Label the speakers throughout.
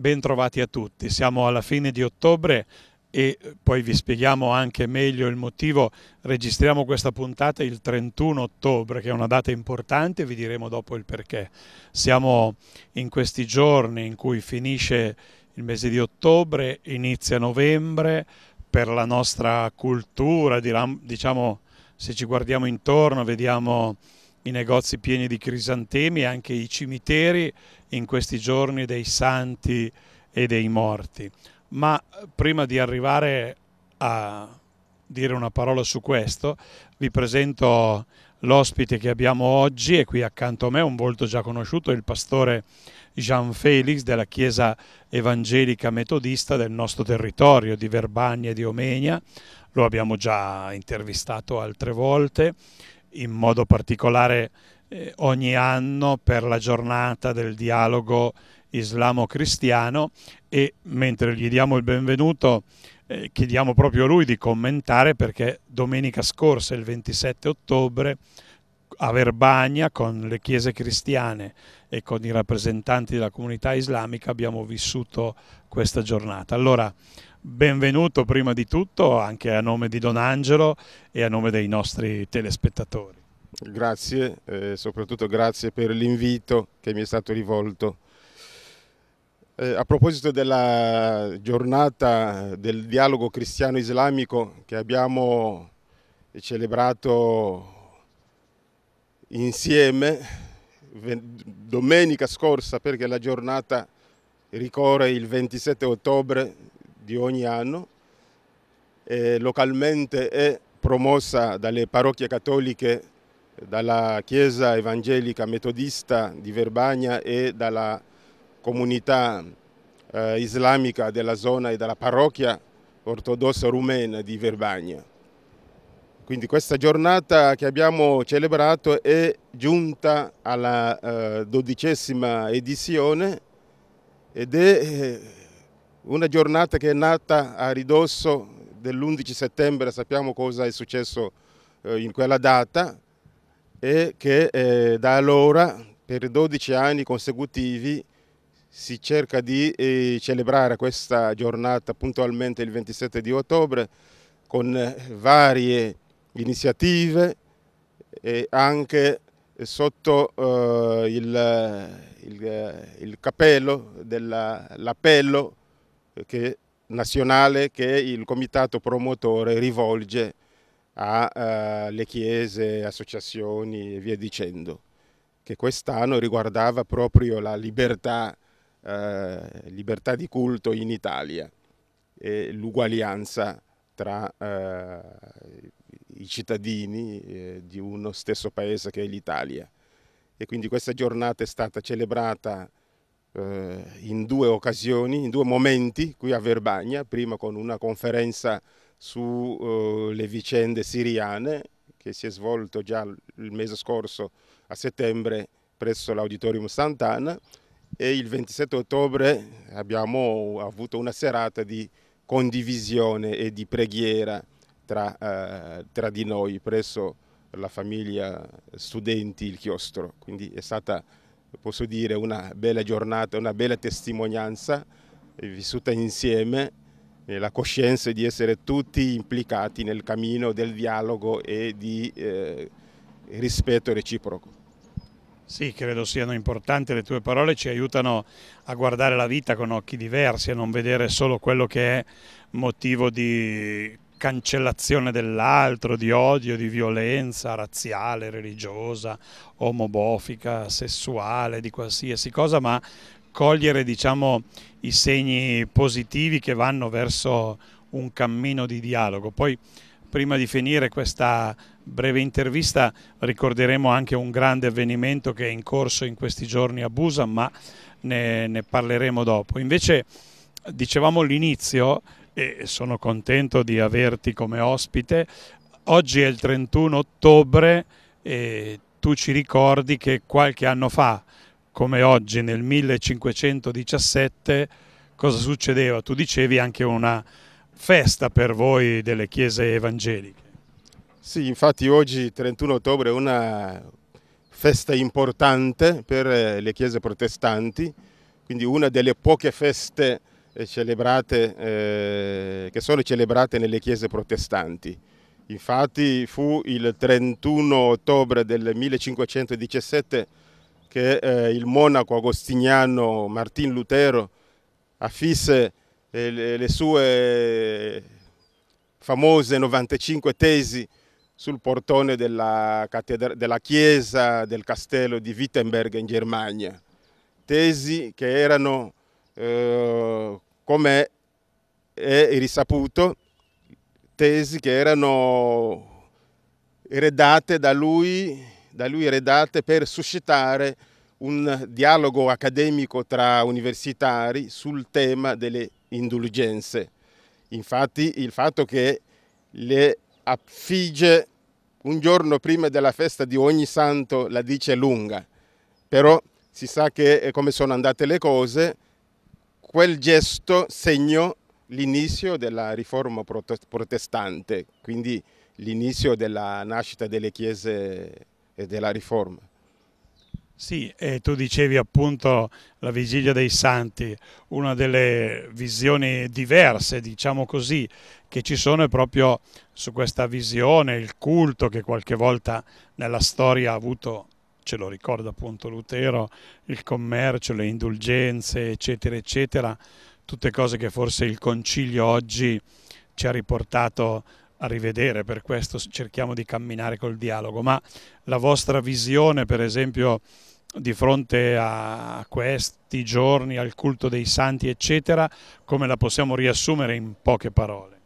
Speaker 1: Bentrovati a tutti, siamo alla fine di ottobre e eh, poi vi spieghiamo anche meglio il motivo. Registriamo questa puntata il 31 ottobre, che è una data importante, vi diremo dopo il perché. Siamo in questi giorni in cui finisce il mese di ottobre, inizia novembre, per la nostra cultura, diciamo se ci guardiamo intorno vediamo i negozi pieni di crisantemi, anche i cimiteri in questi giorni dei santi e dei morti. Ma eh, prima di arrivare a dire una parola su questo, vi presento l'ospite che abbiamo oggi e qui accanto a me un volto già conosciuto, il pastore Jean Felix della Chiesa Evangelica Metodista del nostro territorio di Verbania e di Omegna. Lo abbiamo già intervistato altre volte, in modo particolare eh, ogni anno per la giornata del dialogo islamo-cristiano e mentre gli diamo il benvenuto eh, chiediamo proprio a lui di commentare perché domenica scorsa, il 27 ottobre, a Verbagna con le chiese cristiane e con i rappresentanti della comunità islamica abbiamo vissuto questa giornata. Allora, benvenuto prima di tutto anche a nome di Don Angelo e a nome dei nostri telespettatori.
Speaker 2: Grazie e eh, soprattutto grazie per l'invito che mi è stato rivolto. Eh, a proposito della giornata del dialogo cristiano-islamico che abbiamo celebrato insieme domenica scorsa perché la giornata ricorre il 27 ottobre di ogni anno e eh, localmente è promossa dalle parrocchie cattoliche dalla Chiesa Evangelica Metodista di Verbagna e dalla comunità eh, islamica della zona e dalla parrocchia ortodossa rumena di Verbagna. Quindi questa giornata che abbiamo celebrato è giunta alla eh, dodicesima edizione ed è eh, una giornata che è nata a ridosso dell'11 settembre, sappiamo cosa è successo eh, in quella data, e che eh, da allora per 12 anni consecutivi si cerca di eh, celebrare questa giornata puntualmente il 27 di ottobre con eh, varie iniziative e anche sotto eh, il, il, eh, il, capello dell'appello nazionale che il comitato promotore rivolge alle eh, chiese, associazioni e via dicendo, che quest'anno riguardava proprio la libertà, eh, libertà, di culto in Italia e l'uguaglianza tra eh, i cittadini eh, di uno stesso paese che è l'Italia. E quindi questa giornata è stata celebrata eh, in due occasioni, in due momenti qui a Verbagna, prima con una conferenza sulle eh, vicende siriane che si è svolto già il mese scorso a settembre presso l'Auditorium Sant'Anna e il 27 ottobre abbiamo avuto una serata di condivisione e di preghiera tra, eh, tra di noi presso la famiglia studenti il chiostro. Quindi è stata, posso dire, una bella giornata, una bella testimonianza vissuta insieme eh, la coscienza di essere tutti implicati nel cammino del dialogo e di eh, rispetto reciproco.
Speaker 1: Sì, credo siano importanti le tue parole, ci aiutano a guardare la vita con occhi diversi, a non vedere solo quello che è motivo di cancellazione dell'altro, di odio, di violenza razziale, religiosa, omobofica, sessuale, di qualsiasi cosa, ma cogliere diciamo, i segni positivi che vanno verso un cammino di dialogo. Poi prima di finire questa breve intervista ricorderemo anche un grande avvenimento che è in corso in questi giorni a Busan, ma ne, ne parleremo dopo. Invece dicevamo all'inizio e sono contento di averti come ospite, oggi è il 31 ottobre e tu ci ricordi che qualche anno fa come oggi nel 1517 cosa succedeva? Tu dicevi anche una festa per voi delle chiese evangeliche.
Speaker 2: Sì, infatti oggi 31 ottobre è una festa importante per eh, le chiese protestanti, quindi una delle poche feste eh, celebrate, eh, che sono celebrate nelle chiese protestanti. Infatti fu il 31 ottobre del 1517 che eh, il monaco agostiniano Martin Lutero affisse eh, le, sue famose 95 tesi sul portone della, della, chiesa del castello di Wittenberg in Germania, tesi che erano, eh, come è risaputo, tesi che erano redate da lui da lui redatte per suscitare un dialogo accademico tra universitari sul tema delle indulgenze. Infatti il fatto che le affige un giorno prima della festa di ogni santo la dice lunga, però si sa che eh, come sono andate le cose, quel gesto segnò l'inizio della riforma protestante, quindi l'inizio della nascita delle chiese e della riforma.
Speaker 1: Sì, e tu dicevi appunto la vigilia dei santi, una delle visioni diverse, diciamo così, che ci sono è proprio su questa visione, il culto che qualche volta nella storia ha avuto, ce lo ricorda appunto Lutero, il commercio, le indulgenze, eccetera, eccetera, tutte cose che forse il concilio oggi ci ha riportato a rivedere, per questo cerchiamo di camminare col dialogo, ma la vostra visione, per esempio, di fronte a questi giorni, al culto dei santi, eccetera, come la possiamo riassumere in poche parole?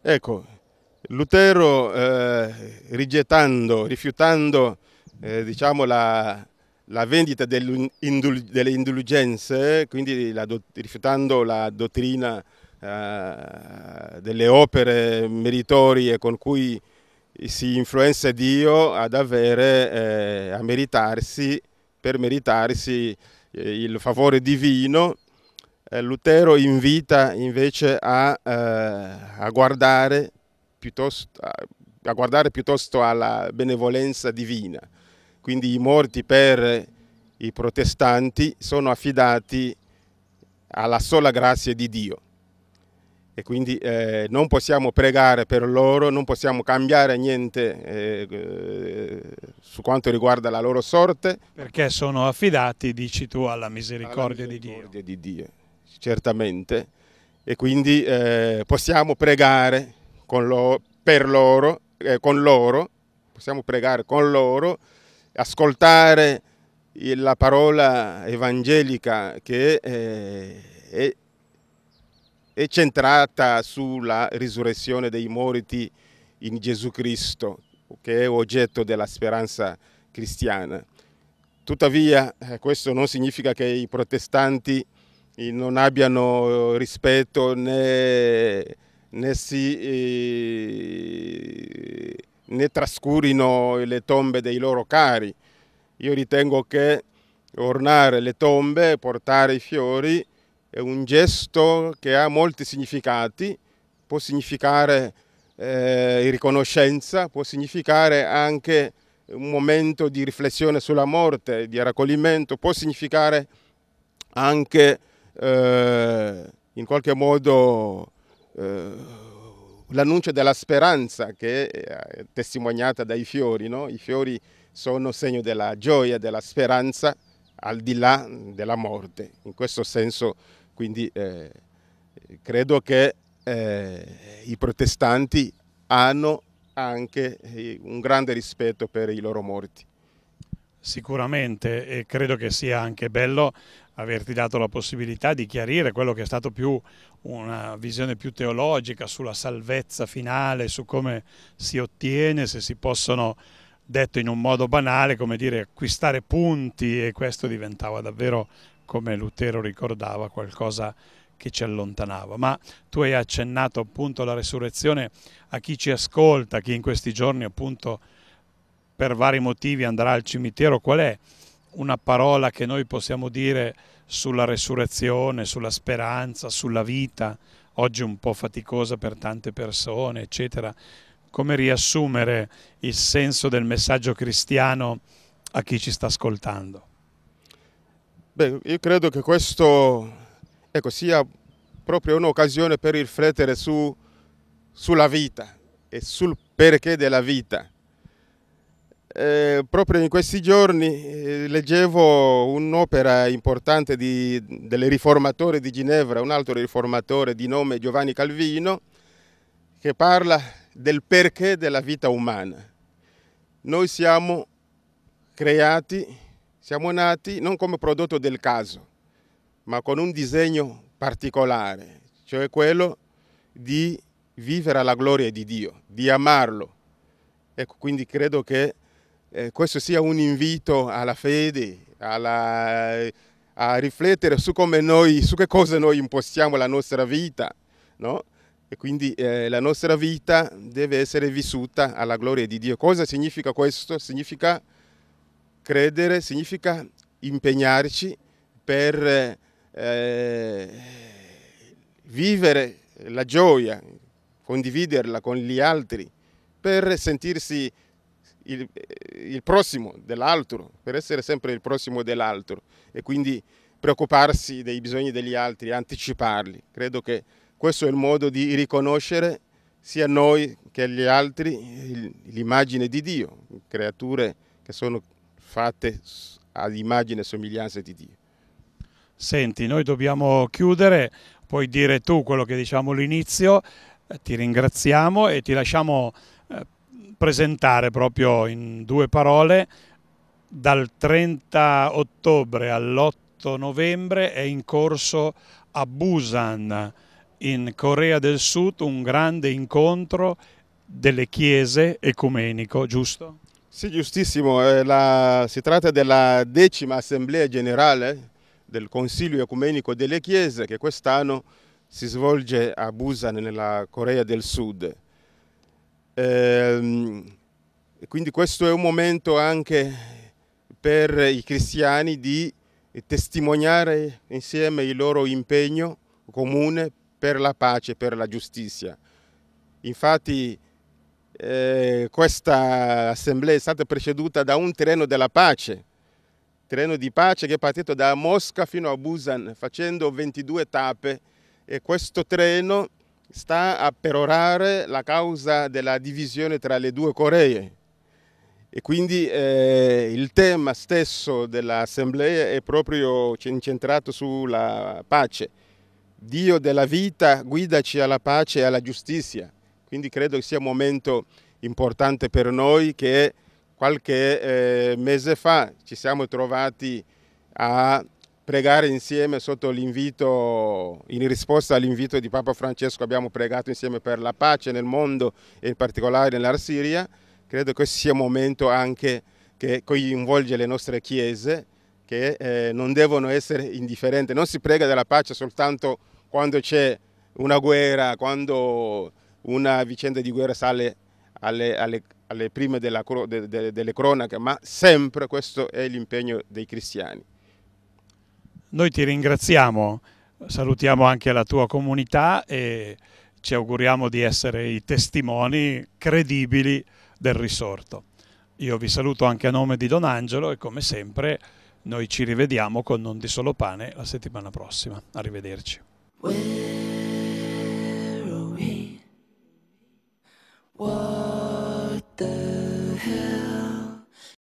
Speaker 2: Ecco, Lutero eh, rigettando, rifiutando eh, diciamo la, la, vendita dell indul delle indulgenze, quindi la rifiutando la dottrina eh, delle opere meritorie con cui si influenza Dio ad avere, eh, a meritarsi, per meritarsi eh, il favore divino, eh, Lutero invita invece a, a, guardare a guardare piuttosto alla benevolenza divina. Quindi i morti per i protestanti sono affidati alla sola grazia di Dio e quindi eh, non possiamo pregare per loro, non possiamo cambiare niente eh, eh, su quanto riguarda la loro sorte.
Speaker 1: Perché sono affidati, dici tu, alla misericordia, alla misericordia di, Dio. di Dio.
Speaker 2: Certamente, e quindi eh, possiamo pregare lo, per loro, eh, con loro, possiamo pregare con loro, ascoltare la parola evangelica che eh, è è centrata sulla risurrezione dei morti in Gesù Cristo, che è oggetto della speranza cristiana. Tuttavia eh, questo non significa che i protestanti eh, non abbiano eh, rispetto né, né, si, né trascurino le tombe dei loro cari. Io ritengo che ornare le tombe, portare i fiori, è un gesto che ha molti significati, può significare eh, riconoscenza, può significare anche un momento di riflessione sulla morte, di raccoglimento, può significare anche eh, in qualche modo eh, l'annuncio della speranza che eh, è testimoniata dai fiori, no? i fiori sono segno della gioia, della speranza al di là della morte, in questo senso quindi eh, credo che eh, i protestanti hanno anche eh, un grande rispetto per i loro morti.
Speaker 1: Sicuramente e credo che sia anche bello averti dato la possibilità di chiarire quello che è stato più una visione più teologica sulla salvezza finale, su come si ottiene, se si possono, detto in un modo banale, come dire, acquistare punti e questo diventava davvero come Lutero ricordava, qualcosa che ci allontanava. Ma tu hai accennato appunto alla resurrezione a chi ci ascolta, chi in questi giorni appunto per vari motivi andrà al cimitero, qual è una parola che noi possiamo dire sulla resurrezione, sulla speranza, sulla vita, oggi un po' faticosa per tante persone, eccetera. Come riassumere il senso del messaggio cristiano a chi ci sta ascoltando?
Speaker 2: Beh, io credo che questo ecco, sia proprio un'occasione per riflettere su, sulla vita e sul perché della vita. Eh, proprio in questi giorni eh, leggevo un'opera importante di, del riformatore di Ginevra, un altro riformatore di nome Giovanni Calvino, che parla del perché della vita umana. Noi siamo creati siamo nati non come prodotto del caso, ma con un disegno particolare, cioè quello di vivere alla gloria di Dio, di amarlo. Ecco, quindi credo che eh, questo sia un invito alla fede, alla, a riflettere su come noi, su che cosa noi impostiamo la nostra vita, no? E quindi eh, la nostra vita deve essere vissuta alla gloria di Dio. Cosa significa questo? Significa Credere significa impegnarci per eh, vivere la gioia, condividerla con gli altri, per sentirsi il, eh, il prossimo dell'altro, per essere sempre il prossimo dell'altro e quindi preoccuparsi dei bisogni degli altri, anticiparli. Credo che questo è il modo di riconoscere sia noi che gli altri l'immagine di Dio, creature che sono fatte all'immagine e somiglianza di Dio.
Speaker 1: Senti, noi dobbiamo chiudere, puoi dire tu quello che diciamo all'inizio, eh, ti ringraziamo e ti lasciamo eh, presentare proprio in due parole dal 30 ottobre all'8 novembre è in corso a Busan in Corea del Sud un grande incontro delle chiese ecumenico, giusto?
Speaker 2: Sì, giustissimo. Eh, la, si tratta della decima assemblea generale del Consiglio Ecumenico delle Chiese che quest'anno si svolge a Busan nella Corea del Sud. Eh, quindi questo è un momento anche per i cristiani di testimoniare insieme il loro impegno comune per la pace, per la giustizia. Infatti eh, questa assemblea è stata preceduta da un treno della pace, treno di pace che è partito da Mosca fino a Busan facendo 22 tappe e questo treno sta a perorare la causa della divisione tra le due Coree. E quindi eh, il tema stesso dell'assemblea è proprio incentrato sulla pace. Dio della vita guidaci alla pace e alla giustizia. Quindi credo che sia un momento importante per noi che qualche eh, mese fa ci siamo trovati a pregare insieme sotto l'invito, in risposta all'invito di Papa Francesco abbiamo pregato insieme per la pace nel mondo e in particolare nella Siria, credo che questo sia un momento anche che coinvolge le nostre chiese che eh, non devono essere indifferenti, non si prega della pace soltanto quando c'è una guerra, quando una vicenda di guerra sale alle, alle, alle prime della, de, de, delle cronache, ma sempre questo è l'impegno dei cristiani.
Speaker 1: Noi ti ringraziamo, salutiamo anche la tua comunità e ci auguriamo di essere i testimoni credibili del risorto. Io vi saluto anche a nome di Don Angelo e come sempre noi ci rivediamo con Non di Solo Pane la settimana prossima. Arrivederci. 我。